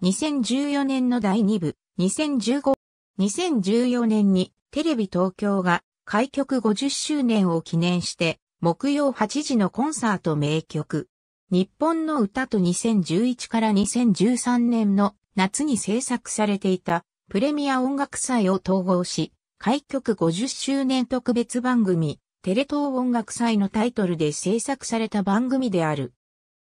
2014年の第2部、2015、2014年にテレビ東京が開局50周年を記念して、木曜8時のコンサート名曲、日本の歌と2011から2013年の夏に制作されていたプレミア音楽祭を統合し、開局50周年特別番組、テレ東音楽祭のタイトルで制作された番組である。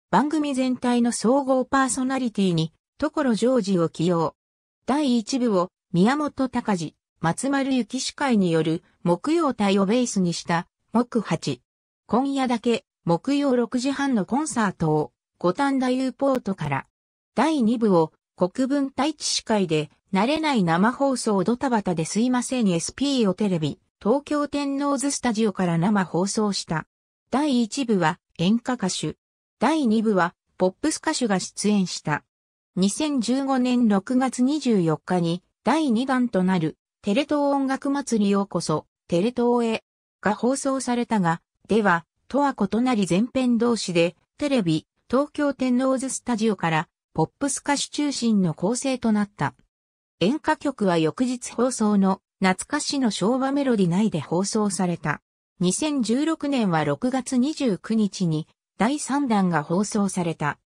番組全体の総合パーソナリティに、所ジョージを起用。第1部を宮本隆治、松丸幸司会による木曜隊をベースにした木8。今夜だけ木曜6時半のコンサートを五反田ユーポートから。第2部を国分太一司会で慣れない生放送ドタバタですいません SP をテレビ、東京天王洲スタジオから生放送した。第1部は演歌歌手。第2部はポップス歌手が出演した。2015年6月24日に第2弾となるテレ東音楽祭りようこそテレ東へが放送されたが、では、とは異なり前編同士でテレビ東京天王洲スタジオからポップス歌手中心の構成となった。演歌曲は翌日放送の懐かしの昭和メロディ内で放送された。2016年は6月29日に第3弾が放送された。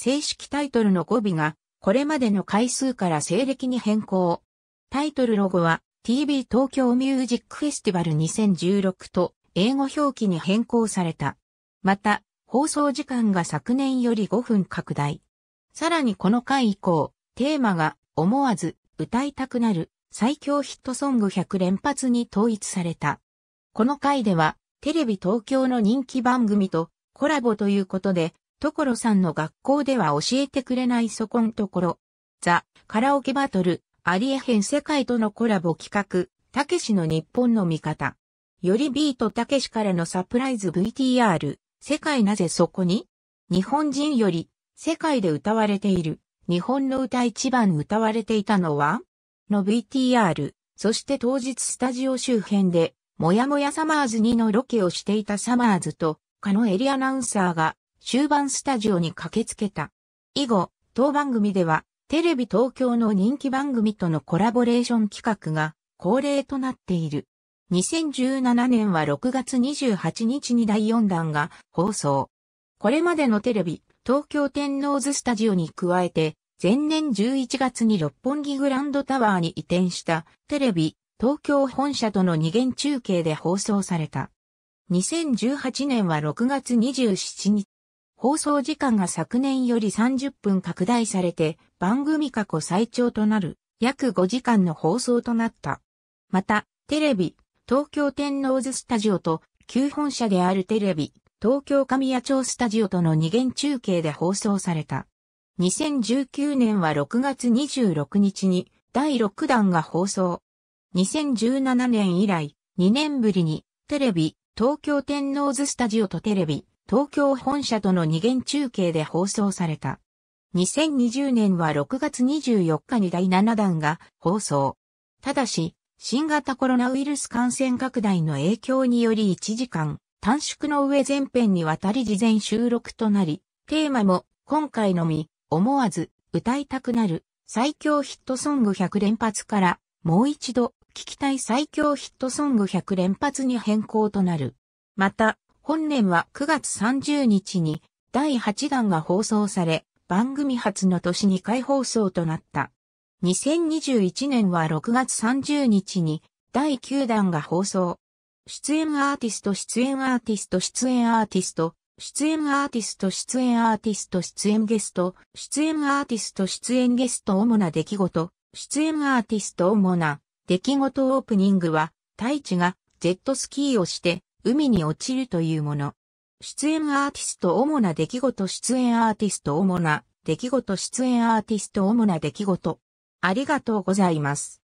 正式タイトルの語尾が、これまでの回数から西暦に変更。タイトルロゴは TV 東京ミュージックフェスティバル2016と英語表記に変更された。また、放送時間が昨年より5分拡大。さらにこの回以降、テーマが思わず歌いたくなる最強ヒットソング100連発に統一された。この回ではテレビ東京の人気番組とコラボということで所さんの学校では教えてくれないそこんところ。ザ・カラオケバトル、ありえへん世界とのコラボ企画、たけしの日本の味方。よりビートたけしからのサプライズ VTR、世界なぜそこに日本人より、世界で歌われている、日本の歌一番歌われていたのはの VTR、そして当日スタジオ周辺で、もやもやサマーズ2のロケをしていたサマーズと、カノエリアナウンサーが、終盤スタジオに駆けつけた。以後、当番組では、テレビ東京の人気番組とのコラボレーション企画が恒例となっている。2017年は6月28日に第4弾が放送。これまでのテレビ、東京天王洲スタジオに加えて、前年11月に六本木グランドタワーに移転したテレビ、東京本社との二元中継で放送された。2018年は6月27日放送時間が昨年より30分拡大されて、番組過去最長となる約5時間の放送となった。また、テレビ、東京天王洲スタジオと、旧本社であるテレビ、東京神谷町スタジオとの二元中継で放送された。2019年は6月26日に第6弾が放送。2017年以来、2年ぶりにテレビ、東京天王洲スタジオとテレビ、東京本社との二元中継で放送された。2020年は6月24日に第7弾が放送。ただし、新型コロナウイルス感染拡大の影響により1時間短縮の上前編にわたり事前収録となり、テーマも今回のみ思わず歌いたくなる最強ヒットソング100連発からもう一度聞きたい最強ヒットソング100連発に変更となる。また、本年は9月30日に第8弾が放送され、番組初の年2回放送となった。2021年は6月30日に第9弾が放送。出演アーティスト、出演アーティスト、出演アーティスト、出演アーティスト、出演アーティスト、出演ゲスト、出演アーティスト、出演ゲスト、主な出来事、出演アーティスト、主な出来事オープニングは、大地がジェットスキーをして、海に落ちるというもの。出演アーティスト主な出来事出演アーティスト主な出来事出演アーティスト主な出来事。ありがとうございます。